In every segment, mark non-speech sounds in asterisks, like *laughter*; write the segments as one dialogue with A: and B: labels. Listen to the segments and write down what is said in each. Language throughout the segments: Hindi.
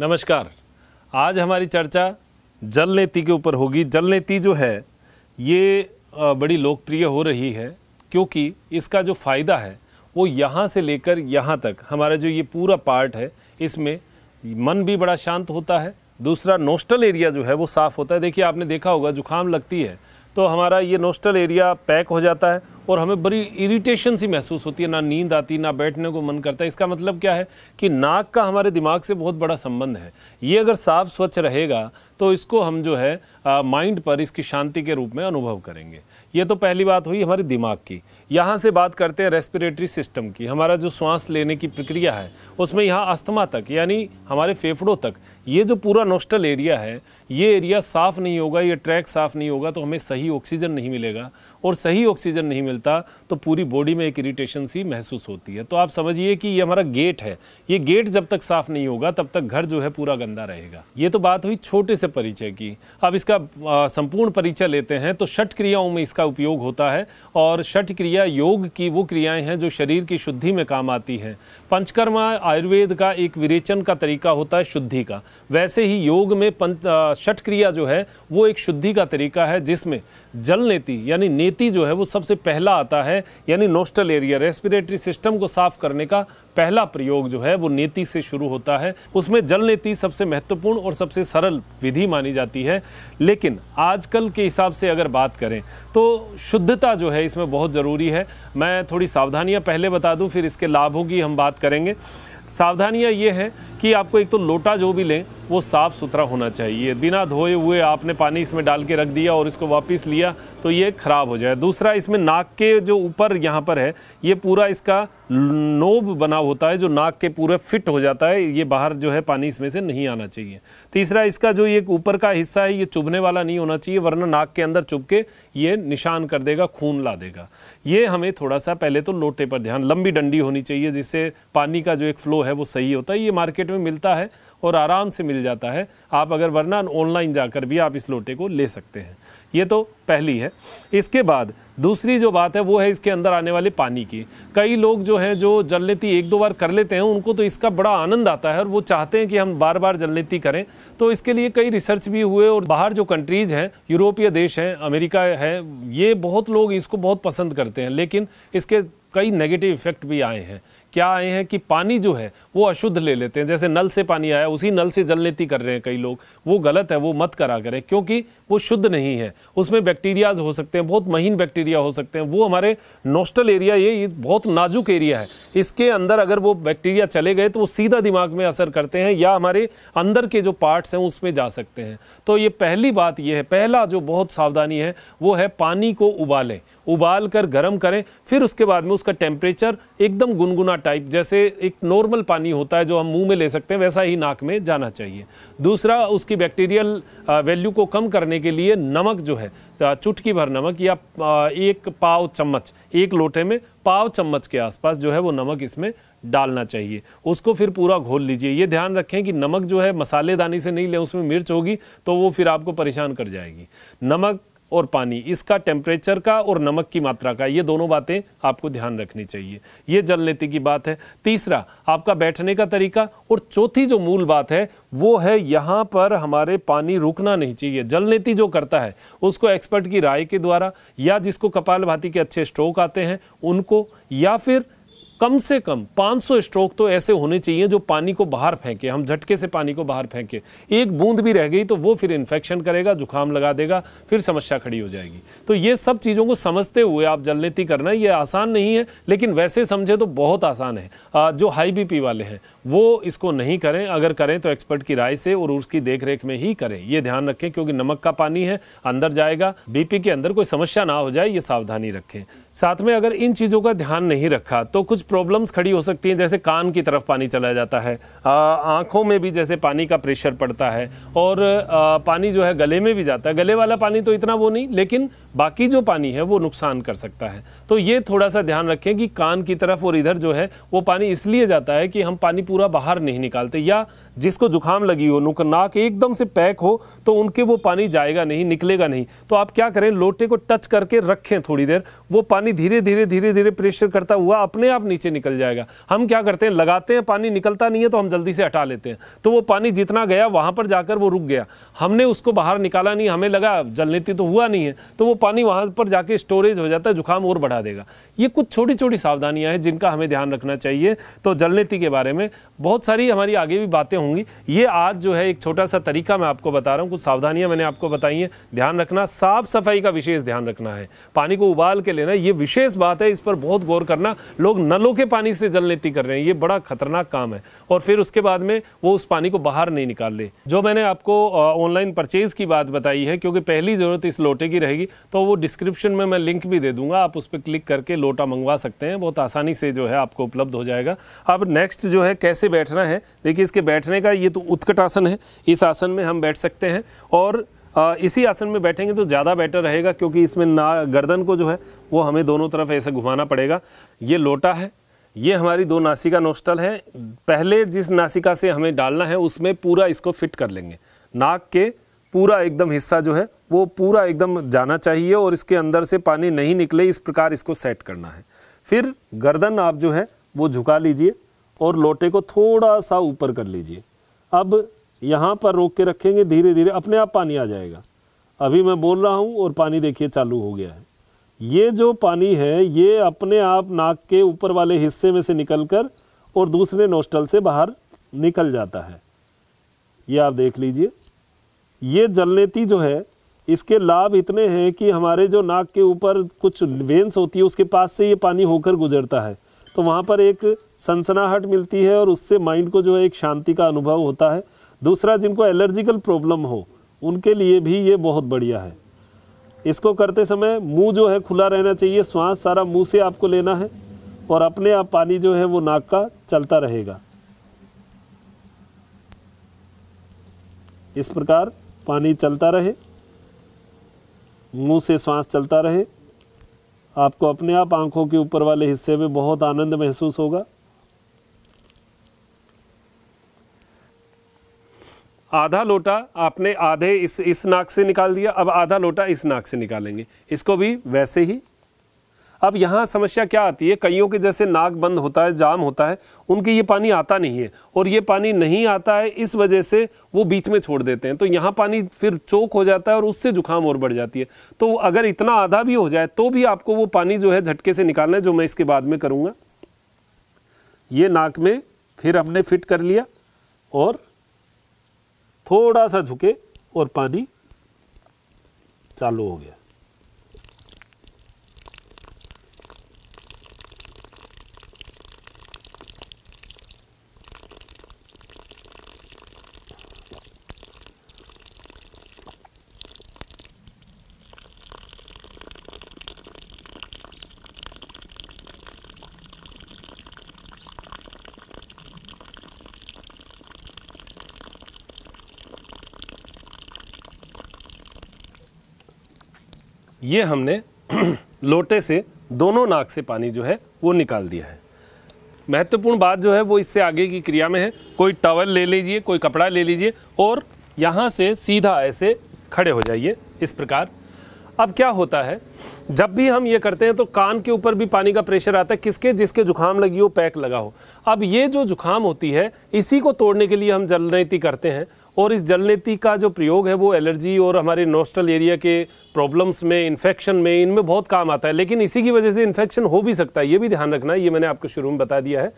A: नमस्कार आज हमारी चर्चा जल नीति के ऊपर होगी जल नीति जो है ये बड़ी लोकप्रिय हो रही है क्योंकि इसका जो फ़ायदा है वो यहाँ से लेकर यहाँ तक हमारा जो ये पूरा पार्ट है इसमें मन भी बड़ा शांत होता है दूसरा नोस्टल एरिया जो है वो साफ़ होता है देखिए आपने देखा होगा जुकाम लगती है तो हमारा ये नोस्टल एरिया पैक हो जाता है और हमें बड़ी इरिटेशन सी महसूस होती है ना नींद आती ना बैठने को मन करता है इसका मतलब क्या है कि नाक का हमारे दिमाग से बहुत बड़ा संबंध है ये अगर साफ स्वच्छ रहेगा तो इसको हम जो है माइंड पर इसकी शांति के रूप में अनुभव करेंगे ये तो पहली बात हुई हमारे दिमाग की यहाँ से बात करते हैं रेस्पिरेटरी सिस्टम की हमारा जो सांस लेने की प्रक्रिया है उसमें यहाँ अस्थमा तक यानी हमारे फेफड़ों तक ये जो पूरा नोस्टल एरिया है ये एरिया साफ़ नहीं होगा ये ट्रैक साफ़ नहीं होगा तो हमें सही ऑक्सीजन नहीं मिलेगा और सही ऑक्सीजन नहीं मिलता तो पूरी बॉडी में एक इरीटेशन सी महसूस होती है तो आप समझिए कि ये हमारा गेट है ये गेट जब तक साफ़ नहीं होगा तब तक घर जो है पूरा गंदा रहेगा ये तो बात हुई छोटे से परिचय की अब इसका संपूर्ण परिचय लेते हैं तो षठ क्रियाओं में इसका उपयोग होता है और षठ क्रिया योग की वो क्रियाएँ हैं जो शरीर की शुद्धि में काम आती हैं पंचकर्मा आयुर्वेद का एक विरेचन का तरीका होता है शुद्धि का वैसे ही योग में पंच छठ क्रिया जो है वो एक शुद्धि का तरीका है जिसमें जल नेति यानी नेति जो है वो सबसे पहला आता है यानी नोस्टल एरिया रेस्पिरेटरी सिस्टम को साफ करने का पहला प्रयोग जो है वो नेति से शुरू होता है उसमें जल नेति सबसे महत्वपूर्ण और सबसे सरल विधि मानी जाती है लेकिन आजकल के हिसाब से अगर बात करें तो शुद्धता जो है इसमें बहुत ज़रूरी है मैं थोड़ी सावधानियाँ पहले बता दूँ फिर इसके लाभों की हम बात करेंगे सावधानियाँ ये हैं कि आपको एक तो लोटा जो भी लें वो साफ़ सुथरा होना चाहिए बिना धोए हुए आपने पानी इसमें डाल के रख दिया और इसको वापस लिया तो ये ख़राब हो जाए दूसरा इसमें नाक के जो ऊपर यहाँ पर है ये पूरा इसका नोब बना होता है जो नाक के पूरे फिट हो जाता है ये बाहर जो है पानी इसमें से नहीं आना चाहिए तीसरा इसका जो ये ऊपर का हिस्सा है ये चुभने वाला नहीं होना चाहिए वरना नाक के अंदर चुभ के ये निशान कर देगा खून ला देगा ये हमें थोड़ा सा पहले तो लोटे पर ध्यान लंबी डंडी होनी चाहिए जिससे पानी का जो एक फ़्लो है वो सही होता है ये मार्केट में मिलता है और आराम से मिल जाता है आप अगर वरना ऑनलाइन जाकर भी आप इस लोटे को ले सकते हैं ये तो पहली है इसके बाद दूसरी जो बात है वो है इसके अंदर आने वाले पानी की कई लोग जो हैं जो जलनीति एक दो बार कर लेते हैं उनको तो इसका बड़ा आनंद आता है और वो चाहते हैं कि हम बार बार जलनीति करें तो इसके लिए कई रिसर्च भी हुए और बाहर जो कंट्रीज़ हैं यूरोपीय देश हैं अमेरिका है ये बहुत लोग इसको बहुत पसंद करते हैं लेकिन इसके कई नेगेटिव इफ़ेक्ट भी आए हैं क्या आए हैं कि पानी जो है वो अशुद्ध ले लेते हैं जैसे नल से पानी आया उसी नल से नीति कर रहे हैं कई लोग वो गलत है वो मत करा करें क्योंकि वो शुद्ध नहीं है उसमें बैक्टीरियाज हो सकते हैं बहुत महीन बैक्टीरिया हो सकते हैं वो हमारे नोस्टल एरिया ये बहुत नाजुक एरिया है इसके अंदर अगर वो बैक्टीरिया चले गए तो वो सीधा दिमाग में असर करते हैं या हमारे अंदर के जो पार्ट्स हैं उसमें जा सकते हैं तो ये पहली बात ये है पहला जो बहुत सावधानी है वो है पानी को उबालें उबाल कर गर्म करें फिर उसके बाद में उसका टेम्परेचर एकदम गुनगुना टाइप जैसे एक नॉर्मल पानी पानी होता है जो हम मुंह में ले सकते हैं वैसा ही नाक में जाना चाहिए दूसरा उसकी बैक्टीरियल वैल्यू को कम करने के लिए नमक जो है चुटकी भर नमक या एक पाव चम्मच एक लोटे में पाव चम्मच के आसपास जो है वो नमक इसमें डालना चाहिए उसको फिर पूरा घोल लीजिए ये ध्यान रखें कि नमक जो है मसालेदानी से नहीं लें उसमें मिर्च होगी तो वो फिर आपको परेशान कर जाएगी नमक और पानी इसका टेम्परेचर का और नमक की मात्रा का ये दोनों बातें आपको ध्यान रखनी चाहिए ये जल नीति की बात है तीसरा आपका बैठने का तरीका और चौथी जो मूल बात है वो है यहाँ पर हमारे पानी रुकना नहीं चाहिए जल नीति जो करता है उसको एक्सपर्ट की राय के द्वारा या जिसको कपाल भाती के अच्छे स्ट्रोक आते हैं उनको या फिर कम से कम 500 स्ट्रोक तो ऐसे होने चाहिए जो पानी को बाहर फेंके हम झटके से पानी को बाहर फेंके एक बूंद भी रह गई तो वो फिर इन्फेक्शन करेगा जुकाम लगा देगा फिर समस्या खड़ी हो जाएगी तो ये सब चीज़ों को समझते हुए आप जलनेती करना ये आसान नहीं है लेकिन वैसे समझे तो बहुत आसान है जो हाई बी वाले हैं वो इसको नहीं करें अगर करें तो एक्सपर्ट की राय से और उसकी देख में ही करें ये ध्यान रखें क्योंकि नमक का पानी है अंदर जाएगा बीपी के अंदर कोई समस्या ना हो जाए ये सावधानी रखें साथ में अगर इन चीज़ों का ध्यान नहीं रखा तो कुछ प्रॉब्लम्स खड़ी हो सकती हैं जैसे कान की तरफ पानी चला जाता है आँखों में भी जैसे पानी का प्रेशर पड़ता है और आ, पानी जो है गले में भी जाता है गले वाला पानी तो इतना वो नहीं लेकिन बाकी जो पानी है वो नुकसान कर सकता है तो ये थोड़ा सा ध्यान रखें कि कान की तरफ और इधर जो है वो पानी इसलिए जाता है कि हम पानी पूरा बाहर नहीं निकालते या जिसको जुकाम लगी हो नुक नाक एकदम से पैक हो तो उनके वो पानी जाएगा नहीं निकलेगा नहीं तो आप क्या करें लोटे को टच करके रखें थोड़ी देर वो पानी धीरे धीरे धीरे धीरे प्रेशर करता हुआ अपने आप नीचे निकल जाएगा हम क्या करते हैं लगाते हैं पानी निकलता नहीं है तो हम जल्दी से हटा लेते हैं तो वो पानी जितना गया वहाँ पर जाकर वो रुक गया हमने उसको बाहर निकाला नहीं हमें लगा जलनीति तो हुआ नहीं है तो वो पानी वहाँ पर जाके स्टोरेज हो जाता है जुकाम और बढ़ा देगा ये कुछ छोटी छोटी सावधानियाँ हैं जिनका हमें ध्यान रखना चाहिए तो जलनीति के बारे में बहुत सारी हमारी आगे भी बातें होंगी ये आज जो है एक छोटा सा तरीका मैं आपको बता रहा हूँ कुछ सावधानियाँ मैंने आपको बताई हैं ध्यान रखना साफ सफाई का विशेष ध्यान रखना है पानी को उबाल के लेना ये विशेष बात है इस पर बहुत गौर करना लोग नलों के पानी से जल जलनेती कर रहे हैं ये बड़ा खतरनाक काम है और फिर उसके बाद में वो उस पानी को बाहर नहीं निकाल ले जो मैंने आपको ऑनलाइन परचेज़ की बात बताई है क्योंकि पहली ज़रूरत इस लोटे की रहेगी तो वो डिस्क्रिप्शन में मैं लिंक भी दे दूंगा आप उस पर क्लिक करके लोटा मंगवा सकते हैं बहुत आसानी से जो है आपको उपलब्ध हो जाएगा अब नेक्स्ट जो है कैसे बैठना है देखिए इसके बैठ बैठने का ये तो उत्कट आसन है इस आसन में हम बैठ सकते हैं और इसी आसन में बैठेंगे तो ज़्यादा बेटर रहेगा क्योंकि इसमें ना गर्दन को जो है वो हमें दोनों तरफ ऐसे घुमाना पड़ेगा ये लोटा है ये हमारी दो नासिका नोस्टल है पहले जिस नासिका से हमें डालना है उसमें पूरा इसको फिट कर लेंगे नाक के पूरा एकदम हिस्सा जो है वो पूरा एकदम जाना चाहिए और इसके अंदर से पानी नहीं निकले इस प्रकार इसको सेट करना है फिर गर्दन आप जो है वो झुका लीजिए और लोटे को थोड़ा सा ऊपर कर लीजिए अब यहाँ पर रोक के रखेंगे धीरे धीरे अपने आप पानी आ जाएगा अभी मैं बोल रहा हूँ और पानी देखिए चालू हो गया है ये जो पानी है ये अपने आप नाक के ऊपर वाले हिस्से में से निकल कर और दूसरे नोस्टल से बाहर निकल जाता है ये आप देख लीजिए ये जलनेती जो है इसके लाभ इतने हैं कि हमारे जो नाक के ऊपर कुछ वेंस होती है उसके पास से ये पानी होकर गुजरता है तो वहाँ पर एक सनसनाहट मिलती है और उससे माइंड को जो है एक शांति का अनुभव होता है दूसरा जिनको एलर्जिकल प्रॉब्लम हो उनके लिए भी ये बहुत बढ़िया है इसको करते समय मुंह जो है खुला रहना चाहिए श्वास सारा मुंह से आपको लेना है और अपने आप पानी जो है वो नाक का चलता रहेगा इस प्रकार पानी चलता रहे मुंह से श्वास चलता रहे आपको अपने आप आंखों के ऊपर वाले हिस्से में बहुत आनंद महसूस होगा आधा लोटा आपने आधे इस इस नाक से निकाल दिया अब आधा लोटा इस नाक से निकालेंगे इसको भी वैसे ही अब यहाँ समस्या क्या आती है कईयों के जैसे नाक बंद होता है जाम होता है उनके ये पानी आता नहीं है और ये पानी नहीं आता है इस वजह से वो बीच में छोड़ देते हैं तो यहाँ पानी फिर चोक हो जाता है और उससे जुकाम और बढ़ जाती है तो अगर इतना आधा भी हो जाए तो भी आपको वो पानी जो है झटके से निकालना है जो मैं इसके बाद में करूँगा ये नाक में फिर हमने फिट कर लिया और थोड़ा सा झुके और पानी चालू हो गया ये हमने *clears throat* लोटे से दोनों नाक से पानी जो है वो निकाल दिया है महत्वपूर्ण बात जो है वो इससे आगे की क्रिया में है कोई टवल ले लीजिए कोई कपड़ा ले लीजिए और यहाँ से सीधा ऐसे खड़े हो जाइए इस प्रकार अब क्या होता है जब भी हम ये करते हैं तो कान के ऊपर भी पानी का प्रेशर आता है किसके जिसके जुखाम लगी हो पैक लगा हो अब ये जो जुखाम होती है इसी को तोड़ने के लिए हम जलनीति करते हैं और इस नीति का जो प्रयोग है वो एलर्जी और हमारे नोस्टल एरिया के प्रॉब्लम्स में इन्फेक्शन में इनमें बहुत काम आता है लेकिन इसी की वजह से इन्फेक्शन हो भी सकता है ये भी ध्यान रखना है ये मैंने आपको शुरू में बता दिया है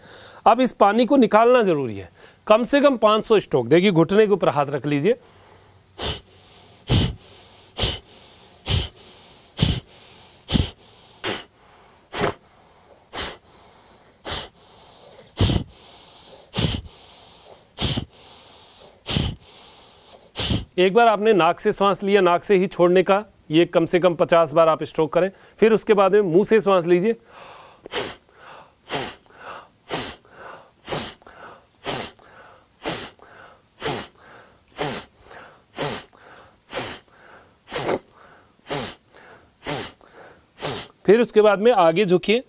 A: अब इस पानी को निकालना ज़रूरी है कम से कम 500 स्ट्रोक देखिए घुटने के ऊपर हाथ रख लीजिए एक बार आपने नाक से सांस लिया नाक से ही छोड़ने का ये कम से कम पचास बार आप स्ट्रोक करें फिर उसके बाद में मुंह से सांस लीजिए फिर उसके बाद में आगे झुकिए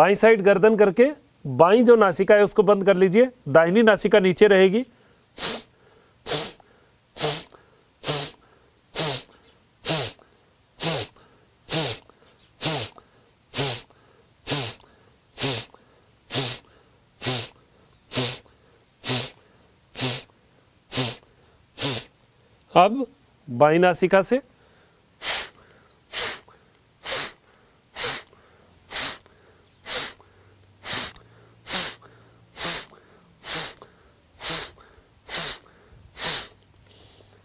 A: बाई साइड गर्दन करके बाई जो नासिका है उसको बंद कर लीजिए दाहिनी नासिका नीचे रहेगी अब बाई नासिका से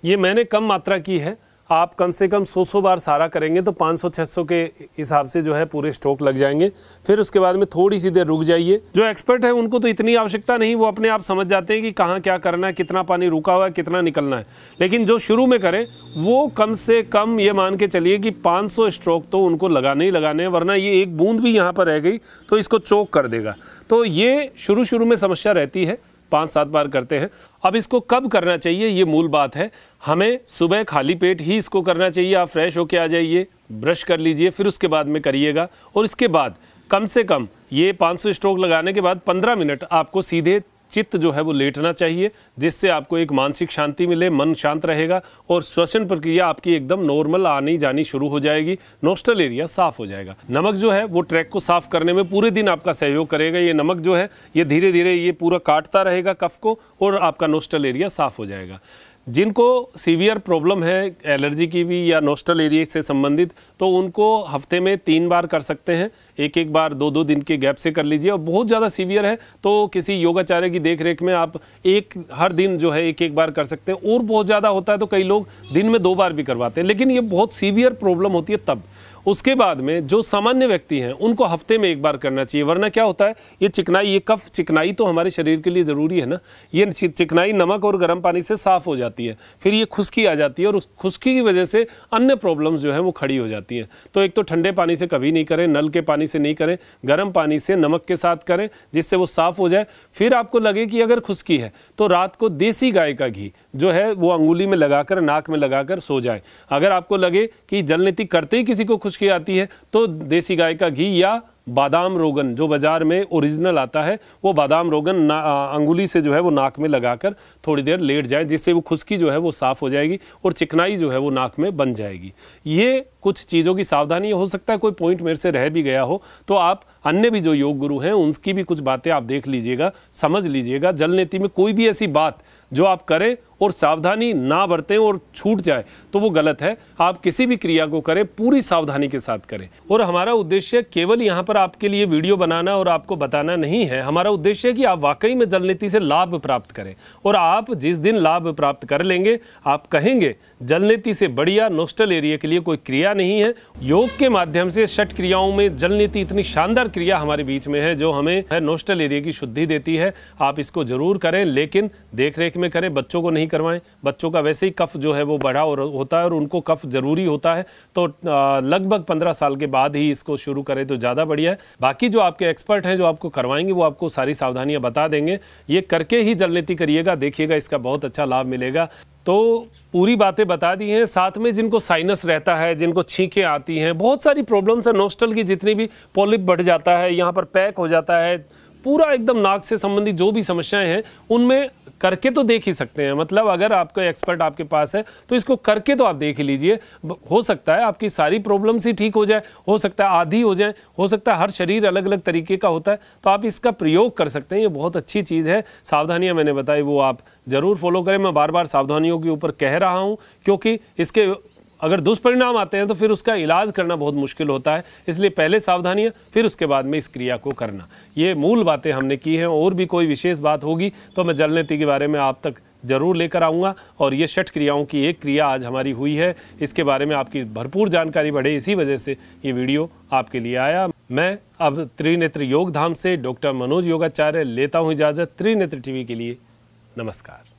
A: ये मैंने कम मात्रा की है आप कम से कम 100-100 बार सारा करेंगे तो 500-600 के हिसाब से जो है पूरे स्ट्रोक लग जाएंगे फिर उसके बाद में थोड़ी सी देर रुक जाइए जो एक्सपर्ट है उनको तो इतनी आवश्यकता नहीं वो अपने आप समझ जाते हैं कि कहाँ क्या करना है कितना पानी रुका हुआ है कितना निकलना है लेकिन जो शुरू में करें वो कम से कम ये मान के चलिए कि पाँच स्ट्रोक तो उनको लगाने ही लगाने हैं वरना ये एक बूंद भी यहाँ पर रह गई तो इसको चोक कर देगा तो ये शुरू शुरू में समस्या रहती है पाँच सात बार करते हैं अब इसको कब करना चाहिए ये मूल बात है हमें सुबह खाली पेट ही इसको करना चाहिए आप फ्रेश होके आ जाइए ब्रश कर लीजिए फिर उसके बाद में करिएगा और इसके बाद कम से कम ये 500 स्ट्रोक लगाने के बाद 15 मिनट आपको सीधे चित्त जो है वो लेटना चाहिए जिससे आपको एक मानसिक शांति मिले मन शांत रहेगा और श्वसन प्रक्रिया आपकी एकदम नॉर्मल आनी जानी शुरू हो जाएगी नोस्टल एरिया साफ हो जाएगा नमक जो है वो ट्रैक को साफ करने में पूरे दिन आपका सहयोग करेगा ये नमक जो है ये धीरे धीरे ये पूरा काटता रहेगा कफ को और आपका नोस्टल एरिया साफ हो जाएगा जिनको सीवियर प्रॉब्लम है एलर्जी की भी या नोस्टल एरिया से संबंधित तो उनको हफ्ते में तीन बार कर सकते हैं एक एक बार दो दो दिन के गैप से कर लीजिए और बहुत ज़्यादा सीवियर है तो किसी योगाचार्य की देख रेख में आप एक हर दिन जो है एक एक बार कर सकते हैं और बहुत ज़्यादा होता है तो कई लोग दिन में दो बार भी करवाते हैं लेकिन ये बहुत सीवियर प्रॉब्लम होती है तब उसके बाद में जो सामान्य व्यक्ति हैं उनको हफ्ते में एक बार करना चाहिए वरना क्या होता है ये चिकनाई ये कफ चिकनाई तो हमारे शरीर के लिए ज़रूरी है ना ये चिकनाई नमक और गर्म पानी से साफ़ हो जाती है फिर ये खुश्की आ जाती है और उस खुश्की की वजह से अन्य प्रॉब्लम्स जो हैं वो खड़ी हो जाती हैं तो एक तो ठंडे पानी से कभी नहीं करें नल के पानी से नहीं करें गर्म पानी से नमक के साथ करें जिससे वो साफ़ हो जाए फिर आपको लगे कि अगर खुश्की है तो रात को देसी गाय का घी जो है वो अंगुली में लगा नाक में लगा सो जाए अगर आपको लगे कि जलनीति करते ही किसी को खुश कोशिश की है तो देसी गाय का घी या बादाम रोगन जो बाज़ार में ओरिजिनल आता है वो बादाम रोगन ना अंगुली से जो है वो नाक में लगाकर थोड़ी देर लेट जाए जिससे वो खुशकी जो है वो साफ़ हो जाएगी और चिकनाई जो है वो नाक में बन जाएगी ये कुछ चीज़ों की सावधानी हो सकता है कोई पॉइंट मेरे से रह भी गया हो तो आप अन्य भी जो योग गुरु हैं उनकी भी कुछ बातें आप देख लीजिएगा समझ लीजिएगा जल नीति में कोई भी ऐसी बात जो आप करें और सावधानी ना बरतें और छूट जाए तो वो गलत है आप किसी भी क्रिया को करें पूरी सावधानी के साथ करें और हमारा उद्देश्य केवल यहाँ पर आपके लिए वीडियो बनाना और आपको बताना नहीं है हमारा उद्देश्य है कि आप वाकई में जल नीति से लाभ प्राप्त करें और आप जिस दिन लाभ प्राप्त कर लेंगे आप कहेंगे जल नीति से बढ़िया नोस्टल एरिया के लिए कोई क्रिया नहीं है योग के माध्यम से षट क्रियाओं में जल नीति इतनी शानदार क्रिया हमारे बीच में है जो हमें नोस्टल एरिया की शुद्धि देती है आप इसको जरूर करें लेकिन देख रेख में करें बच्चों को नहीं नहीं करवाएं बच्चों का वैसे ही कफ जो है वो बढ़ा और होता है और उनको कफ ज़रूरी होता है तो लगभग पंद्रह साल के बाद ही इसको शुरू करें तो ज़्यादा बढ़िया है बाकी जो आपके एक्सपर्ट हैं जो आपको करवाएंगे वो आपको सारी सावधानियाँ बता देंगे ये करके ही जल करिएगा देखिएगा इसका बहुत अच्छा लाभ मिलेगा तो पूरी बातें बता दी हैं साथ में जिनको साइनस रहता है जिनको छींकें आती हैं बहुत सारी प्रॉब्लम्स है नोस्टल की जितनी भी पॉलिप बढ़ जाता है यहाँ पर पैक हो जाता है पूरा एकदम नाक से संबंधित जो भी समस्याएं हैं उनमें करके तो देख ही सकते हैं मतलब अगर आपका एक्सपर्ट आपके पास है तो इसको करके तो आप देख ही लीजिए हो सकता है आपकी सारी प्रॉब्लम्स ही ठीक हो जाए हो सकता है आधी हो जाए हो सकता है हर शरीर अलग अलग तरीके का होता है तो आप इसका प्रयोग कर सकते हैं ये बहुत अच्छी चीज़ है सावधानियाँ मैंने बताई वो आप ज़रूर फॉलो करें मैं बार बार सावधानियों के ऊपर कह रहा हूँ क्योंकि इसके अगर दुष्परिणाम आते हैं तो फिर उसका इलाज करना बहुत मुश्किल होता है इसलिए पहले सावधानियाँ फिर उसके बाद में इस क्रिया को करना ये मूल बातें हमने की हैं और भी कोई विशेष बात होगी तो मैं नीति के बारे में आप तक जरूर लेकर आऊँगा और ये षठ क्रियाओं की एक क्रिया आज हमारी हुई है इसके बारे में आपकी भरपूर जानकारी बढ़े इसी वजह से ये वीडियो आपके लिए आया मैं अब त्रिनेत्र योग धाम से डॉक्टर मनोज योगाचार्य लेता हूँ इजाज़त त्रिनेत्र टी के लिए नमस्कार